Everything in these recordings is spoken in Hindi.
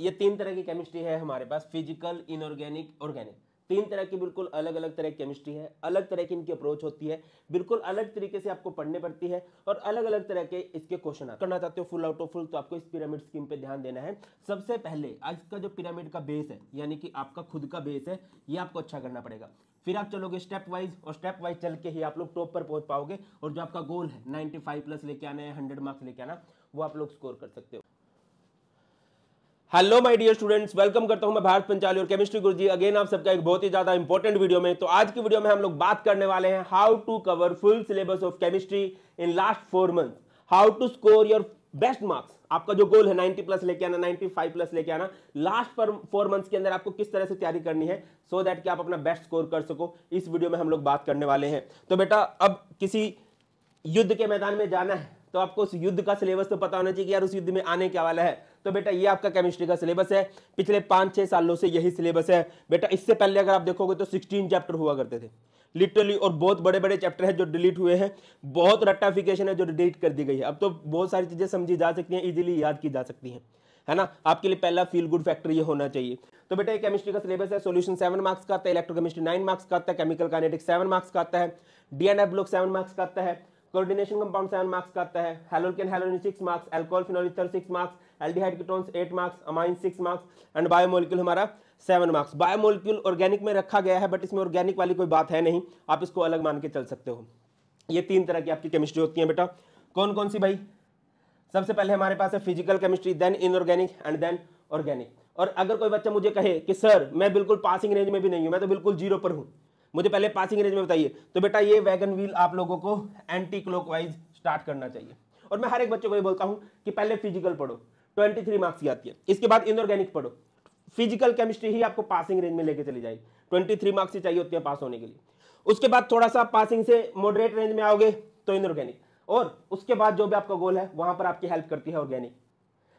ये तीन तरह की केमिस्ट्री है हमारे पास फिजिकल इनऑर्गेनिक ऑर्गेनिक तीन तरह की बिल्कुल अलग अलग तरह की केमिस्ट्री है अलग तरह की इनकी अप्रोच होती है बिल्कुल अलग तरीके से आपको पढ़ने पड़ती है और अलग अलग तरह के इसके क्वेश्चन करना चाहते हो फुल आउट ऑफ फुल तो आपको इस पिरामिड स्कीम पे ध्यान देना है सबसे पहले आज का जो पिरामिड का बेस है यानी कि आपका खुद का बेस है ये आपको अच्छा करना पड़ेगा फिर आप चलोगे स्टेप वाइज और स्टेप वाइज चल के ही आप लोग टॉप पर पहुंच पाओगे और जो आपका गोल है नाइनटी प्लस लेके आना है हंड्रेड मार्क्स लेके आना वो आप लोग स्कोर कर सकते हो hello my dear students welcome करता हूं मैं भारत पंचाली और केमिस्ट्री गुरुजी अगेन आप सबका एक बहुत ही ज्यादा इंपॉर्टेंट वीडियो में तो आज की वीडियो में हम लोग बात करने वाले हैं how to cover full syllabus of chemistry in last four month how to score your best marks आपका जो गोल है 90 प्लस लेके आना 95 प्लस लेके आना लास्ट फोर मंथ्स के अंदर आपको किस तरह से तैयारी करनी है सो so दैट कि आप अपना बेस्ट स्कोर कर सको इस वीडियो में हम लोग बात करने वाले हैं तो बेटा अब किसी युद्ध के मैदान में जाना है तो आपको उस युद्ध का सिलेबस तो पता होना चाहिए कि यार उस युद्ध में आने क्या वाला है तो बेटा ये आपका केमिस्ट्री का सिलेबस है पिछले पाँच छः सालों से यही सिलेबस है बेटा इससे पहले अगर आप देखोगे तो सिक्सटीन चैप्टर हुआ करते थे लिटरली और बहुत बड़े बड़े चैप्टर हैं जो डिलीट हुए हैं बहुत रट्टाफिकेशन है जो डिलीट कर दी गई है अब तो बहुत सारी चीज़ें समझी जा सकती हैं इजीली याद की जा सकती हैं है ना आपके लिए पहला फील गुड फैक्टर ये होना चाहिए तो बेटा ये केमिस्ट्री का सिलेबस है सॉल्यूशन सेवन मार्क्स का आता है इलेक्ट्रोकेमिस्ट्री नाइन मार्क्स का आता है केमिकल काइनेटिक्स सेवन मार्क्स का आता है डीएनएफ ब्लॉक सेवन मार्क्स का आता है कोऑर्डिनेशन कंपाउंड सेवन मार्क्स का आता है haloalkane haloarene six marks alcohol phenol six marks aldehyde ketones eight marks amine six marks and biomolecule हमारा सेवन मार्क्स बायोमोलिक्यूल ऑर्गेनिक में रखा गया है बट इसमें ऑर्गेनिक वाली कोई बात है नहीं आप इसको अलग मान के चल सकते हो ये तीन तरह की आपकी केमिस्ट्री होती है बेटा कौन कौन सी भाई सबसे पहले हमारे पास है physical chemistry then inorganic and then organic और अगर कोई बच्चा मुझे कहे कि सर मैं बिल्कुल पासिंग रेंज में भी नहीं हूँ मैं तो बिल्कुल जीरो पर हूँ मुझे पहले पासिंग रेंज में बताइए तो बेटा ये वैगन व्हील आप लोगों को एंटी क्लॉकवाइज स्टार्ट करना चाहिए और मैं हर एक बच्चे को ये बोलता हूँ कि पहले फिजिकल पढ़ो ट्वेंटी थ्री मार्क्स की आती है इसके बाद इनऑर्गेनिक पढ़ो फिजिकल केमिस्ट्री ही आपको पासिंग रेंज में लेके चली जाएगी ट्वेंटी थ्री मार्क्स ही चाहिए होती है पास होने के लिए उसके बाद थोड़ा सा पासिंग से मॉडरेट रेंज में आओगे तो इनऑर्गेनिक और उसके बाद जो भी आपका गोल है वहां पर आपकी हेल्प करती है ऑर्गेनिक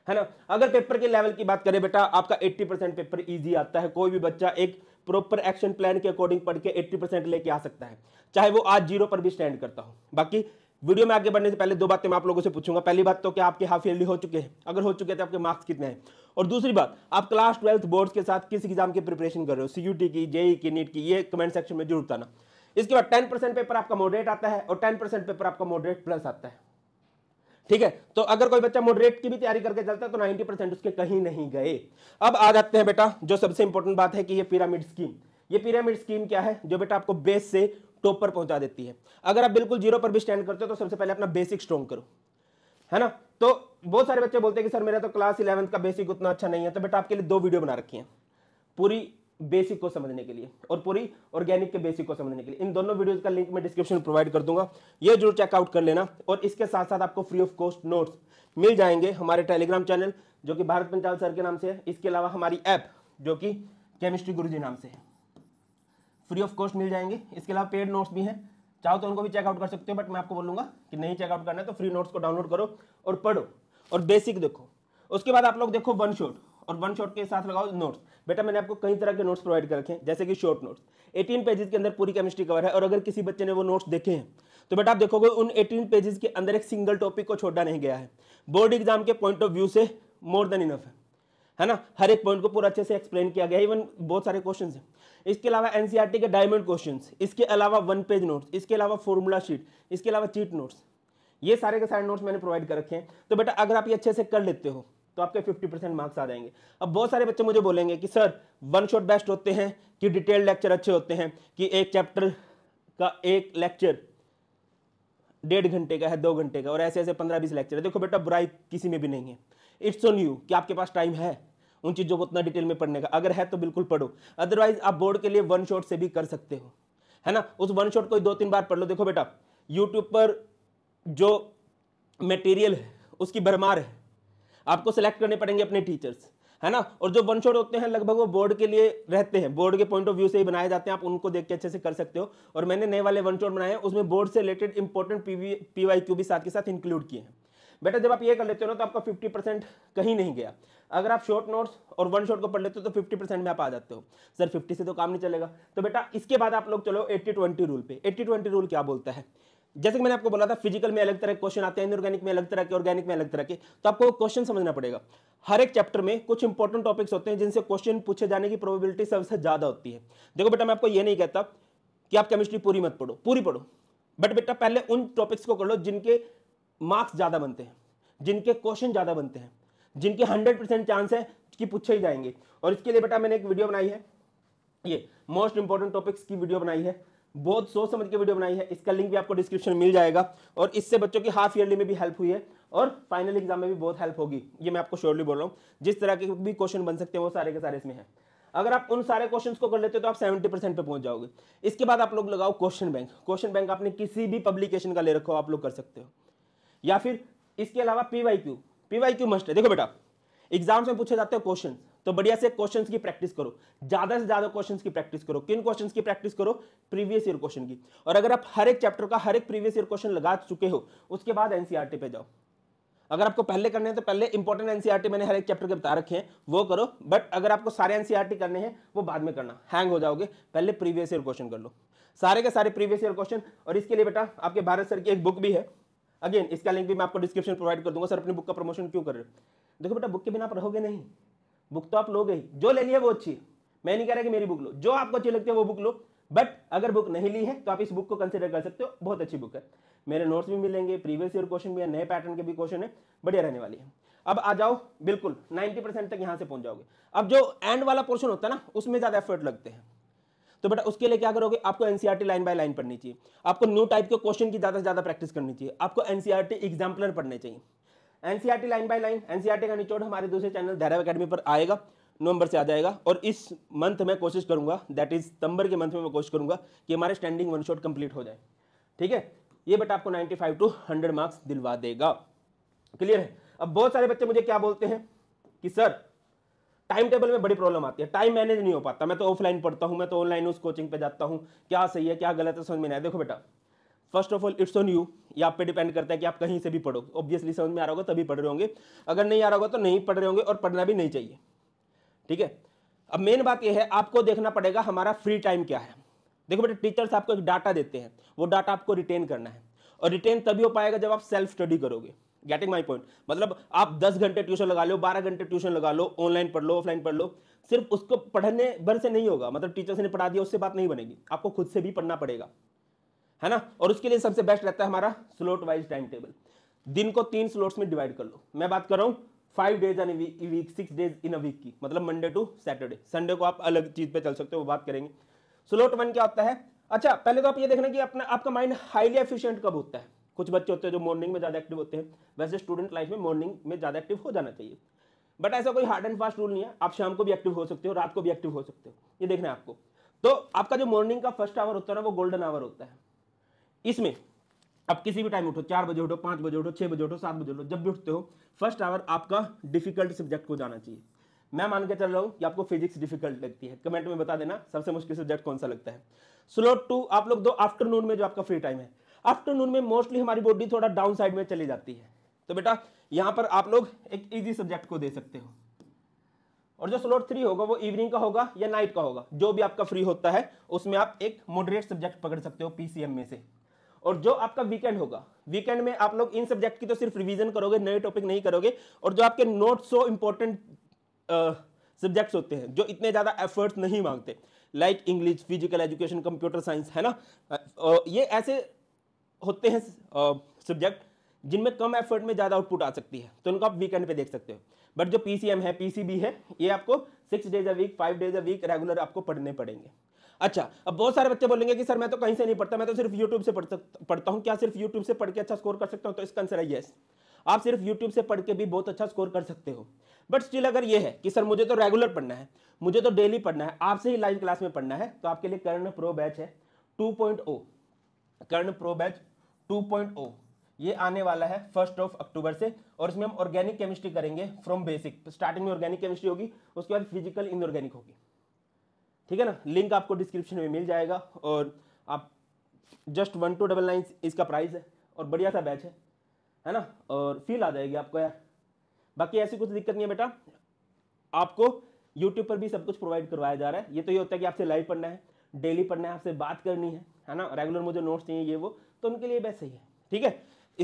है ना अगर पेपर के लेवल की बात करें बेटा आपका 80 परसेंट पेपर ईजी आता है कोई भी बच्चा एक प्रॉपर एक्शन प्लान के अकॉर्डिंग पढ़ के एट्टी परसेंट लेके आ सकता है चाहे वो आज जीरो पर भी स्टैंड करता हो बाकी वीडियो में आगे बढ़ने से पहले दो बातें मैं आप लोगों से पूछूंगा पहली बात तो क्या आपके हाफ ईयरली हो चुके हैं अगर हो चुके हैं तो आपके मार्क्स कितने हैं और दूसरी बात आप क्लास ट्वेल्थ बोर्ड के साथ किस एग्जाम की प्रिपरेशन कर रहे हो सीयूटी की जेई e की नीट e की ये कमेंट सेक्शन में जरूर बताना इसके बाद टेन परसेंट पेपर आपका मॉडरेट आता है और टेन परसेंट पेपर आपका मॉडरेट प्लस आता है ठीक है तो अगर कोई बच्चा मॉडरेट की भी तैयारी करके चलता है तो 90 परसेंट उसके कहीं नहीं गए अब आ जाते हैं बेटा जो सबसे इंपॉर्टेंट बात है कि ये पिरामिड स्कीम ये पिरामिड स्कीम क्या है जो बेटा आपको बेस से टॉप पर पहुंचा देती है अगर आप बिल्कुल जीरो पर भी स्टैंड करते हो तो सबसे पहले अपना बेसिक स्ट्रॉन्ग करो है ना तो बहुत सारे बच्चे बोलते हैं कि सर मेरा तो क्लास इलेवंथ का बेसिक उतना अच्छा नहीं है तो बेटा आपके लिए दो वीडियो बना रखी है पूरी बेसिक को समझने के लिए और पूरी ऑर्गेनिक के बेसिक को समझने के लिए इन दोनों वीडियोस का लिंक मैं डिस्क्रिप्शन में प्रोवाइड कर दूंगा ये जरूर चेकआउट कर लेना और इसके साथ साथ आपको फ्री ऑफ कॉस्ट नोट्स मिल जाएंगे हमारे टेलीग्राम चैनल जो कि भारत पंचाल सर के नाम से है इसके अलावा हमारी ऐप जो कि केमिस्ट्री गुरु नाम से है फ्री ऑफ कॉस्ट मिल जाएंगे इसके अलावा पेड नोट्स भी हैं चाहो तो उनको भी चेकआउट कर सकते हो बट मैं आपको बोलूँगा कि नहीं चेकआउट करना है तो फ्री नोट्स को डाउनलोड करो और पढ़ो और बेसिक देखो उसके बाद आप लोग देखो वन शॉट और वन शॉट के साथ लगाओ नोट्स बेटा मैंने आपको कई तरह के नोट्स प्रोवाइड कर रखे हैं जैसे कि शॉर्ट नोट्स एटीन पेजेस के अंदर पूरी केमिस्ट्री कवर है और अगर किसी बच्चे ने वो नोट्स देखे हैं तो बेटा आप देखोगे उन एटीन पेजेस के अंदर एक सिंगल टॉपिक को छोड़ा नहीं गया है बोर्ड एग्जाम के पॉइंट ऑफ व्यू से मोर देन इनफ है है ना हर एक पॉइंट को पूरा अच्छे से एक्सप्लेन किया गया इवन बहुत सारे क्वेश्चन हैं इसके अलावा एनसीआर e के डायमंड क्वेश्चन इसके अलावा वन पेज नोट्स इसके अलावा फॉर्मूला शीट इसके अलावा चीट नोट्स ये सारे के सारे नोट्स मैंने प्रोवाइड कर रखे हैं तो बेटा अगर आप ये अच्छे से कर लेते हो तो आपके 50 परसेंट मार्क्स आ जाएंगे अब बहुत सारे बच्चे मुझे बोलेंगे कि सर वन शॉट बेस्ट होते हैं कि डिटेल्ड लेक्चर अच्छे होते हैं कि एक चैप्टर का एक लेक्चर डेढ़ घंटे का है दो घंटे का और ऐसे ऐसे पंद्रह बीस लेक्चर है देखो बेटा बुराई किसी में भी नहीं है इट्स ऑन यू कि आपके पास टाइम है उन चीज़ों को उतना डिटेल में पढ़ने का अगर है तो बिल्कुल पढ़ो अदरवाइज आप बोर्ड के लिए वन शॉट से भी कर सकते हो है ना उस वन शॉट को दो तीन बार पढ़ लो देखो बेटा यूट्यूब पर जो मटेरियल है उसकी भरमार है आपको सेलेक्ट करने पड़ेंगे अपने टीचर्स है ना और जो वन शॉट होते हैं लगभग वो बोर्ड के लिए रहते हैं बोर्ड के पॉइंट ऑफ व्यू से ही बनाए जाते हैं आप उनको देख के अच्छे से कर सकते हो और मैंने नए वाले वन शॉट बनाए हैं उसमें बोर्ड से related important P PY Q भी साथ के साथ इंक्लूड किए हैं बेटा जब आप ये कर लेते हो ना तो आपका फिफ्टी परसेंट कहीं नहीं गया अगर आप शॉर्ट नोट्स और वन शॉट को पढ़ लेते हो तो फिफ्टी परसेंट में आप आ जाते हो सर फिफ्टी से तो काम नहीं चलेगा तो बेटा इसके बाद आप लोग चलो एट्टी ट्वेंटी रूल पे एट्टी ट्वेंटी रूल क्या बोलता है जैसे कि मैंने आपको बोला था फिजिकल में अलग तरह के क्वेश्चन आते हैं इनऑर्गेनिक में अलग तरह के ऑर्गेनिक में अलग तरह के तो आपको क्वेश्चन समझना पड़ेगा हर एक चैप्टर में कुछ इंपॉर्टेंट टॉपिक्स होते हैं जिनसे क्वेश्चन पूछे जाने की प्रोबेबिलिटी सबसे ज्यादा होती है देखो बेटा मैं आपको ये नहीं कहता कि आप केमिस्ट्री पूरी मत पढ़ो पूरी पढ़ो बट बेटा पहले उन टॉपिक्स को कर लो जिनके मार्क्स ज्यादा बनते हैं जिनके क्वेश्चन ज्यादा बनते हैं जिनके हंड्रेड परसेंट चांस है कि पूछे ही जाएंगे और इसके लिए बेटा मैंने एक वीडियो बनाई है ये मोस्ट इंपॉर्टेंट टॉपिक्स की वीडियो बनाई है बहुत सोच समझ के वीडियो बनाई है इसका लिंक भी आपको डिस्क्रिप्शन मिल जाएगा और इससे बच्चों की हाफ ईयरली में भी हेल्प हुई है और फाइनल एग्जाम में भी बहुत हेल्प होगी ये मैं आपको श्योरली बोल रहा हूँ जिस तरह के भी क्वेश्चन बन सकते हैं वो सारे के सारे इसमें हैं अगर आप उन सारे क्वेश्चंस को कर लेते हो तो आप 70 परसेंट पर पहुंच जाओगे इसके बाद आप लोग लगाओ क्वेश्चन बैंक क्वेश्चन बैंक आपने किसी भी पब्लिकेशन का ले रखा हो आप लोग कर सकते हो या फिर इसके अलावा P Y Q P Y Q must है देखो बेटा एग्जाम्स में पूछे जाते हो क्वेश्चन तो बढ़िया से क्वेश्चंस की प्रैक्टिस करो ज्यादा से ज्यादा क्वेश्चंस की प्रैक्टिस करो किन क्वेश्चंस की प्रैक्टिस करो प्रीवियस ईयर क्वेश्चन की और अगर आप हर एक चैप्टर का हर एक प्रीवियस ईयर क्वेश्चन लगा चुके हो उसके बाद एनसीआरटी e पे जाओ अगर आपको पहले करने हैं तो पहले इंपॉर्टेंट एनसीआरटी e मैंने हर एक चैप्टर के बता रखे हैं वो करो बट अगर आपको सारे एनसीआरटी e करने हैं वो बाद में करना हैंग हो जाओगे पहले प्रीवियस ईयर क्वेश्चन कर लो सारे के सारे प्रीवियस ईयर क्वेश्चन और इसके लिए बेटा आपके भारत सर की एक बुक भी है अगेन इसका लिंक भी मैं आपको डिस्क्रिप्शन प्रोवाइड कर दूंगा सर अपनी बुक का प्रमोशन क्यों कर रहे हो देखो बेटा बुक के बिना आप रहोगे नहीं बुक तो आप लोगे ही जो लेनी है वो अच्छी मैं नहीं कह रहा कि मेरी बुक लो जो आपको अच्छी लगती है वो बुक लो बट अगर बुक नहीं ली है तो आप इस बुक को कंसिडर कर सकते हो बहुत अच्छी बुक है मेरे नोट्स भी मिलेंगे प्रीवियस ईयर क्वेश्चन भी है नए पैटर्न के भी क्वेश्चन है बढ़िया रहने वाली है अब आ जाओ बिल्कुल 90 परसेंट तक यहाँ से पहुंच जाओगे अब जो एंड वाला पोर्शन होता है ना उसमें ज़्यादा एफर्ट लगते हैं तो बेटा उसके लिए क्या करोगे आपको एनसीआरटी लाइन बाय लाइन पढ़नी चाहिए आपको न्यू टाइप के क्वेश्चन की ज़्यादा से ज़्यादा प्रैक्टिस करनी चाहिए आपको एनसीआरटी एग्जाम्पलर e पढ़ने चाहिए NCERT line by line NCERT का निचोड़ हमारे दूसरे चैनल धैरव अकेडमी पर आएगा नवंबर से आ जाएगा और इस मंथ में कोशिश करूंगा दैट इज सितंबर के मंथ में मैं कोशिश करूंगा कि हमारे स्टैंडिंग वन शॉट कंप्लीट हो जाए ठीक है ये बट आपको 95 टू 100 मार्क्स दिलवा देगा क्लियर है अब बहुत सारे बच्चे मुझे क्या बोलते हैं कि सर टाइम टेबल में बड़ी प्रॉब्लम आती है टाइम मैनेज नहीं हो पाता मैं तो ऑफलाइन पढ़ता हूँ मैं तो ऑनलाइन उस कोचिंग पर जाता हूँ क्या सही है क्या गलत है समझ में नहीं आया देखो बेटा first of all it's on you ये आप पे डिपेंड करता है कि आप कहीं से भी पढ़ो ऑब्वियसली समझ में आ रहा होगा तभी पढ़ रहे होंगे अगर नहीं आ रहा होगा तो नहीं पढ़ रहे होंगे और पढ़ना भी नहीं चाहिए ठीक है अब मेन बात यह है आपको देखना पड़ेगा हमारा फ्री टाइम क्या है देखो बेटा टीचर्स आपको एक डाटा देते हैं वो डाटा आपको रिटेन करना है और रिटेन तभी हो पाएगा जब आप सेल्फ स्टडी करोगे गेटिंग माई पॉइंट मतलब आप दस घंटे ट्यूशन लगा लो बारह घंटे ट्यूशन लगा लो ऑनलाइन पढ़ लो ऑफलाइन पढ़ लो सिर्फ उसको पढ़ने भर से नहीं होगा मतलब टीचर्स ने पढ़ा दिया उससे बात नहीं बनेगी आपको खुद से भी पढ़ना पड़ेगा है ना और उसके लिए सबसे बेस्ट रहता है हमारा स्लोट वाइज टाइम टेबल दिन को तीन स्लोट्स में डिवाइड कर लो मैं बात कर रहा हूँ five days in week six days in a week की मतलब मंडे टू सैटरडे संडे को आप अलग चीज पे चल सकते हो वो बात करेंगे स्लोट वन क्या होता है अच्छा पहले तो आप ये देखना कि अपना आपका माइंड हाईली एफिशिएंट कब होता है कुछ बच्चे होते हैं जो मॉर्निंग में ज़्यादा एक्टिव होते हैं वैसे स्टूडेंट लाइफ में मॉर्निंग में ज़्यादा एक्टिव हो जाना चाहिए बट ऐसा कोई हार्ड एंड फास्ट रूल नहीं है आप शाम को भी एक्टिव हो सकते हो रात को भी एक्टिव हो सकते हो ये देखना है आपको तो आपका जो मॉर्निंग का फर्स्ट आवर होता है ना वो गोल्डन आवर होता है इसमें अब किसी भी टाइम उठो चार बजे उठो पांच बजे उठो छह बजे उठो सात बजे उठो जब भी उठते हो फर्स्ट आवर आपका डिफिकल्ट सब्जेक्ट को जाना चाहिए मैं मान के चल रहा हूँ कि आपको फिजिक्स डिफिकल्ट लगती है कमेंट में बता देना सबसे मुश्किल सब्जेक्ट कौन सा लगता है स्लो टू आप लोग दो आफ्टरनून में जो आपका फ्री टाइम है आफ्टरनून में मोस्टली हमारी बॉडी थोड़ा डाउन साइड में चली जाती है तो बेटा यहाँ पर आप लोग एक इजी सब्जेक्ट को दे सकते हो और जो स्लोट थ्री होगा वो इवनिंग का होगा या नाइट का होगा जो भी आपका फ्री होता है उसमें आप एक मॉडरेट सब्जेक्ट पकड़ सकते हो पीसीएम में से और जो आपका वीकेंड होगा वीकेंड में आप लोग इन सब्जेक्ट की तो सिर्फ रिवीजन करोगे नए टॉपिक नहीं करोगे और जो आपके नॉट सो इम्पोर्टेंट सब्जेक्ट्स होते हैं जो इतने ज़्यादा एफर्ट्स नहीं मांगते like English physical education computer science है ना ये ऐसे होते हैं सब्जेक्ट जिनमें कम एफर्ट में ज़्यादा आउटपुट आ सकती है तो उनको आप वीकेंड पे देख सकते हो बट जो पीसीएम है पीसीबी है ये आपको six days a week five days a week regular आपको पढ़ने पड़ेंगे अच्छा अब बहुत सारे बच्चे बोलेंगे कि सर मैं तो कहीं से नहीं पढ़ता मैं तो सिर्फ यूट्यूब से पढ़ पढ़ता हूँ क्या सिर्फ यूट्यूब से पढ़ के अच्छा स्कोर कर सकता हूँ तो इसका आंसर है येस आप सिर्फ यूट्यूब से पढ़ के भी बहुत अच्छा स्कोर कर सकते हो बट स्टिल अगर ये है कि सर मुझे तो रेगुलर पढ़ना है मुझे तो डेली पढ़ना है आपसे ही लाइव क्लास में पढ़ना है तो आपके लिए कर्ण प्रो बैच है 2.0 कर्ण प्रो बैच 2.0 ये आने वाला है फर्स्ट ऑफ अक्टूबर से और इसमें हम ऑर्गेनिक केमिस्ट्री करेंगे फ्रॉम बेसिक स्टार्टिंग में ऑर्गेनिक केमिस्ट्री होगी उसके बाद फिजिकल इनऑर्गेनिक होगी ठीक है ना लिंक आपको डिस्क्रिप्शन में मिल जाएगा और आप just one two double nine इसका प्राइस है और बढ़िया सा बैच है है ना और फील आ जाएगी आपको यार बाकी ऐसी कुछ दिक्कत नहीं है बेटा आपको यूट्यूब पर भी सब कुछ प्रोवाइड करवाया जा रहा है ये तो ये होता है कि आपसे लाइव पढ़ना है डेली पढ़ना है आपसे बात करनी है है ना रेगुलर मुझे नोट्स चाहिए ये वो तो उनके लिए बेस्ट सही है ठीक है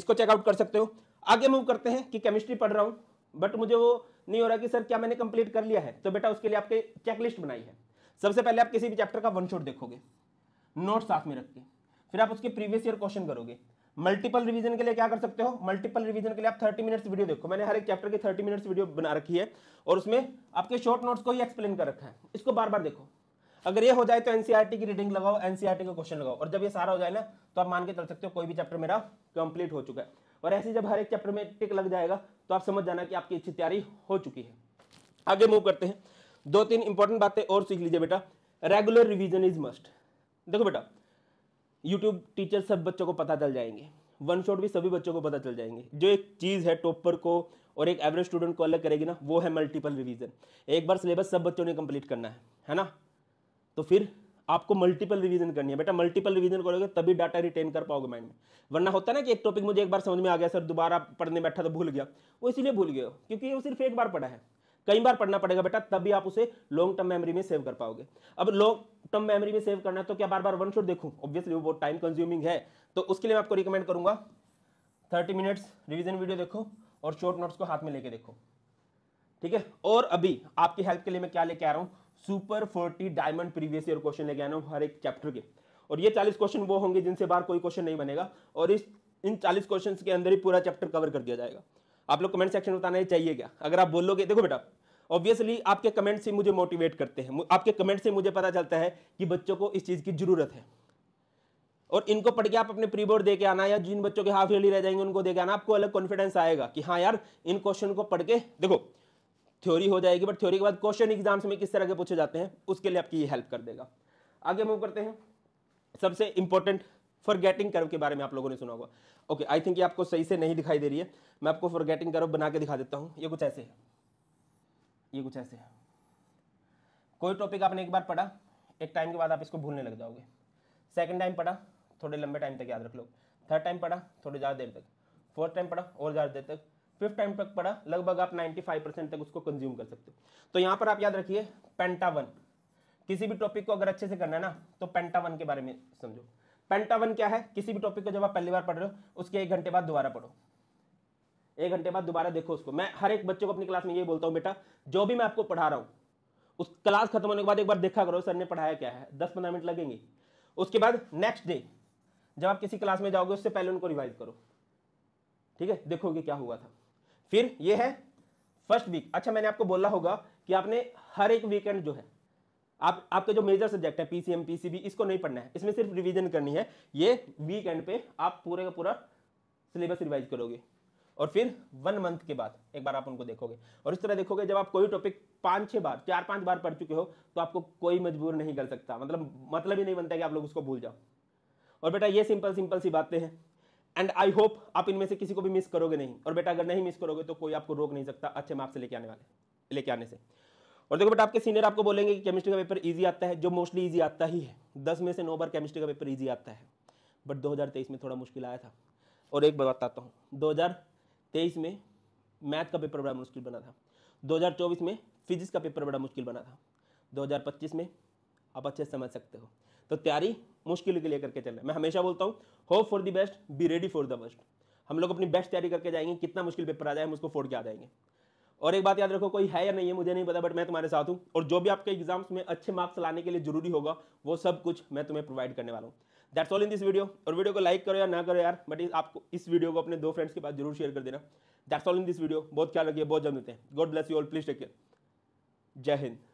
इसको चेकआउट कर सकते हो आगे मूव करते हैं कि केमिस्ट्री पढ़ रहा हूँ बट मुझे वो नहीं हो रहा कि सर क्या मैंने कंप्लीट कर लिया है तो बेटा उसके लिए आपके चेकलिस्ट बनाई है सबसे पहले आप किसी भी चैप्टर का वन शॉट देखोगे नोट साथ में रख के फिर आप उसके प्रीवियस ईयर क्वेश्चन करोगे मल्टीपल रिवीजन के लिए क्या कर सकते हो मल्टीपल रिवीजन के लिए आप 30 मिनट्स वीडियो देखो मैंने हर एक चैप्टर की 30 मिनट्स वीडियो बना रखी है और उसमें आपके शॉर्ट नोट्स को ही एक्सप्लेन कर रखा है इसको बार बार देखो अगर ये हो जाए तो एनसीआरटी e की रीडिंग लगाओ एनसीआरटी e का क्वेश्चन लगाओ और जब ये सारा हो जाए ना तो आप मान के चल सकते हो कोई भी चैप्टर मेरा कंप्लीट हो चुका है और ऐसे जब हर एक चैप्टर में टिक लग जाएगा तो आप समझ जाना कि आपकी अच्छी तैयारी हो चुकी है आगे मूव करते हैं दो तीन इंपॉर्टेंट बातें और सीख लीजिए बेटा रेगुलर रिवीजन इज मस्ट देखो बेटा यूट्यूब टीचर सब बच्चों को पता चल जाएंगे वन शॉट भी सभी बच्चों को पता चल जाएंगे जो एक चीज़ है टॉपर को और एक एवरेज स्टूडेंट को अलग करेगी ना वो है मल्टीपल रिवीजन एक बार सिलेबस सब बच्चों ने कंप्लीट करना है है ना तो फिर आपको मल्टीपल रिवीजन करनी है बेटा मल्टीपल रिवीजन करोगे तभी डाटा रिटेन कर पाओगे माइंड में वरना होता है ना कि एक टॉपिक मुझे एक बार समझ में आ गया सर दोबारा पढ़ने बैठा तो भूल गया वो इसीलिए भूल गए क्योंकि वो सिर्फ एक बार पढ़ा है कई बार पढ़ना पड़ेगा बेटा तब भी आप उसे लॉन्ग टर्म मेमोरी में सेव कर पाओगे अब लॉन्ग टर्म मेमोरी में सेव करना है तो क्या बार बार वन शॉट देखूं ऑब्वियसली वो बहुत टाइम कंज्यूमिंग है तो उसके लिए मैं आपको रिकमेंड करूंगा थर्टी मिनट्स रिविजन वीडियो देखो और शॉर्ट नोट्स को हाथ में लेके देखो ठीक है और अभी आपकी हेल्प के लिए मैं क्या लेके आ रहा हूँ super forty diamond previous year question लेके आना हूँ हर एक चैप्टर के और ये चालीस क्वेश्चन वो होंगे जिनसे बाहर कोई क्वेश्चन नहीं बनेगा और इस इन चालीस क्वेश्चन के अंदर ही पूरा चैप्टर कवर कर दिया जाएगा आप लोग कमेंट सेक्शन में बताना चाहिए क्या अगर आप बोलोगे देखो बेटा ऑब्वियसली आपके कमेंट से मुझे मोटिवेट करते हैं आपके कमेंट से मुझे पता चलता है कि बच्चों को इस चीज़ की ज़रूरत है और इनको पढ़ के आप अपने प्री बोर्ड दे के आना या जिन बच्चों के हाफ ईयरली रह जाएंगे उनको दे के आना आपको अलग कॉन्फिडेंस आएगा कि हाँ यार इन क्वेश्चन को पढ़ के देखो थ्योरी हो जाएगी बट थ्योरी के बाद क्वेश्चन एग्जाम्स में किस तरह के पूछे जाते हैं उसके लिए आपकी ये हेल्प कर देगा आगे मूव करते हैं सबसे इंपॉर्टेंट फॉरगेटिंग कर्व के बारे में आप लोगों ने सुना होगा ओके आई थिंक ये आपको सही से नहीं दिखाई दे रही है मैं आपको फॉरगेटिंग कर्व बना के दिखा देता हूँ ये कुछ ऐसे है ये कुछ ऐसे है कोई टॉपिक आपने एक बार पढ़ा एक टाइम के बाद आप इसको भूलने लग जाओगे सेकेंड टाइम पढ़ा थोड़े लंबे टाइम तक याद रख लो थर्ड टाइम पढ़ा थोड़े ज़्यादा देर तक फोर्थ टाइम पढ़ा और ज़्यादा देर तक फिफ्थ टाइम तक पढ़ा लगभग आप 95 परसेंट तक उसको कंज्यूम कर सकते हो तो यहाँ पर आप याद रखिए पेंटावन किसी भी टॉपिक को अगर अच्छे से करना है ना तो पेंटावन के बारे में समझो पेंटावन क्या है किसी भी टॉपिक को जब आप पहली बार पढ़ रहे हो उसके एक घंटे बाद दोबारा पढ़ो एक घंटे बाद दोबारा देखो उसको मैं हर एक बच्चे को अपनी क्लास में ये बोलता हूँ बेटा जो भी मैं आपको पढ़ा रहा हूँ उस क्लास खत्म होने के बाद एक बार देखा करो सर ने पढ़ाया क्या है दस पंद्रह मिनट लगेंगे उसके बाद नेक्स्ट डे जब आप किसी क्लास में जाओगे उससे पहले उनको रिवाइज करो ठीक है देखोगे क्या हुआ था फिर ये है फर्स्ट वीक अच्छा मैंने आपको बोला होगा कि आपने हर एक वीकेंड जो है आप आपका जो मेजर सब्जेक्ट है पीसीएम पीसीबी इसको नहीं पढ़ना है इसमें सिर्फ रिवीजन करनी है ये वीकेंड पे आप पूरे का पूरा सिलेबस रिवाइज करोगे और फिर वन मंथ के बाद एक बार आप उनको देखोगे और इस तरह देखोगे जब आप कोई टॉपिक पाँच छह बार चार पांच बार पढ़ चुके हो तो आपको कोई मजबूर नहीं कर सकता मतलब मतलब ही नहीं बनता कि आप लोग उसको भूल जाओ और बेटा ये सिंपल सिंपल सी बातें हैं एंड आई होप आप इनमें से किसी को भी मिस करोगे नहीं और बेटा अगर नहीं मिस करोगे तो कोई आपको रोक नहीं सकता अच्छे मार्क्स लेके आने वाले लेके आने से और देखो बेटा आपके सीनियर आपको बोलेंगे कि केमिस्ट्री का पेपर ईजी आता है जो मोस्टली ईजी आता ही है दस में से नौ बार केमिस्ट्री का पेपर ईजी आता है बट 2023 में थोड़ा मुश्किल आया था और एक बात बताता हूँ 2023 में मैथ का पेपर बड़ा मुश्किल बना था 2024 में फिजिक्स का पेपर बड़ा मुश्किल बना था 2025 में आप अच्छे से समझ सकते हो तो तैयारी मुश्किल के लिए करके चल रहा है मैं हमेशा बोलता हूँ hope for the best be ready for the best हम लोग अपनी बेस्ट तैयारी करके जाएंगे कितना मुश्किल पेपर आ जाए हम उसको फोड़ के आ जाएंगे और एक बात याद रखो कोई है या नहीं है मुझे नहीं पता बट मैं तुम्हारे साथ हूँ और जो भी आपके एग्जाम्स में अच्छे मार्क्स लाने के लिए जरूरी होगा वो सब कुछ मैं तुम्हें प्रोवाइड करने वाला हूँ that's all in this video और वीडियो को लाइक करो या ना करो यार बट आपको इस वीडियो को अपने दो फ्रेंड्स के पास जरूर शेयर कर देना that's all in this video बहुत ख्याल रखिए बहुत जल्द मिलते हैं God bless you all please take care Jai Hind